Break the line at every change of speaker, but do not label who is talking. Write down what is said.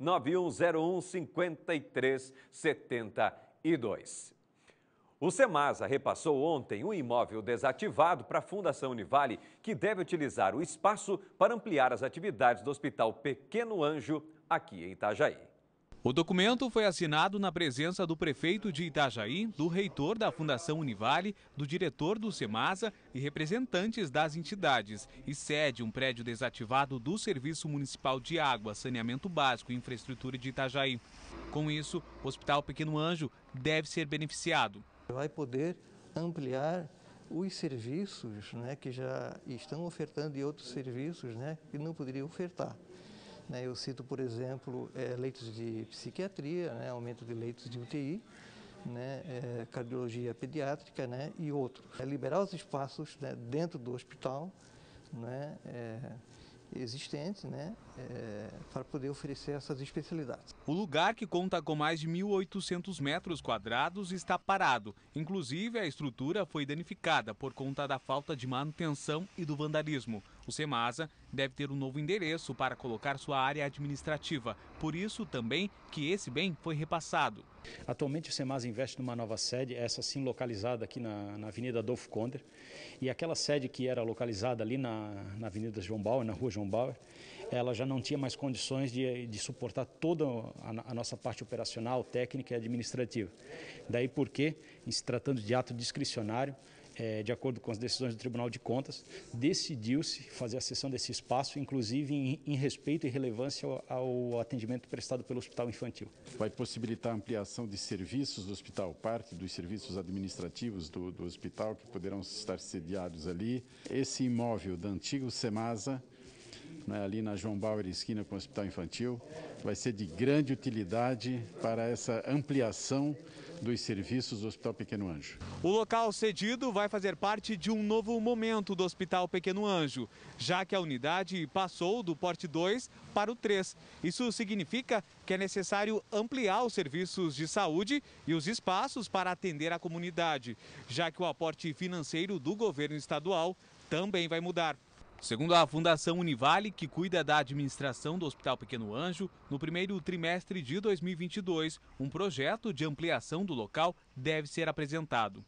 99101 5372. O Semasa repassou ontem um imóvel desativado para a Fundação Univale, que deve utilizar o espaço para ampliar as atividades do Hospital Pequeno Anjo, aqui em Itajaí. O documento foi assinado na presença do prefeito de Itajaí, do reitor
da Fundação Univale, do diretor do Semasa e representantes das entidades e cede um prédio desativado do Serviço Municipal de Água, Saneamento Básico e Infraestrutura de Itajaí. Com isso, o Hospital Pequeno Anjo deve ser beneficiado.
Vai poder ampliar os serviços né, que já estão ofertando e outros serviços né, que não poderiam ofertar. Né? Eu cito, por exemplo, é, leitos de psiquiatria, né? aumento de leitos de UTI, né? É, cardiologia pediátrica né? e outro. É liberar os espaços né? dentro do hospital né? É, existente né, é, para poder oferecer essas especialidades.
O lugar, que conta com mais de 1.800 metros quadrados, está parado. Inclusive, a estrutura foi danificada por conta da falta de manutenção e do vandalismo. O Semasa deve ter um novo endereço para colocar sua área administrativa, por isso também que esse bem foi repassado.
Atualmente o Semasa investe numa nova sede, essa sim localizada aqui na, na Avenida Adolfo Conder, e aquela sede que era localizada ali na, na, Avenida João Bauer, na Rua João Bauer, ela já não tinha mais condições de, de suportar toda a, a nossa parte operacional, técnica e administrativa. Daí porque, se tratando de ato discricionário, é, de acordo com as decisões do Tribunal de Contas, decidiu-se fazer a cessão desse espaço, inclusive em, em respeito e relevância ao, ao, atendimento prestado
pelo Hospital Infantil. Vai possibilitar a ampliação de serviços do hospital, parte dos serviços administrativos do, do hospital que poderão estar sediados ali. Esse imóvel da antiga Semasa né, ali na João Bauer Esquina com o Hospital Infantil. Vai ser de grande utilidade para essa ampliação dos serviços do Hospital Pequeno Anjo.
O local cedido vai fazer parte de um novo momento do Hospital Pequeno Anjo, já que a unidade passou do porte 2 para o 3. Isso significa que é necessário ampliar os serviços de saúde e os espaços para atender a comunidade, já que o aporte financeiro do governo estadual também vai mudar. Segundo a Fundação Univale, que cuida da administração do Hospital Pequeno Anjo, no primeiro trimestre de 2022, um projeto de ampliação do local deve ser apresentado.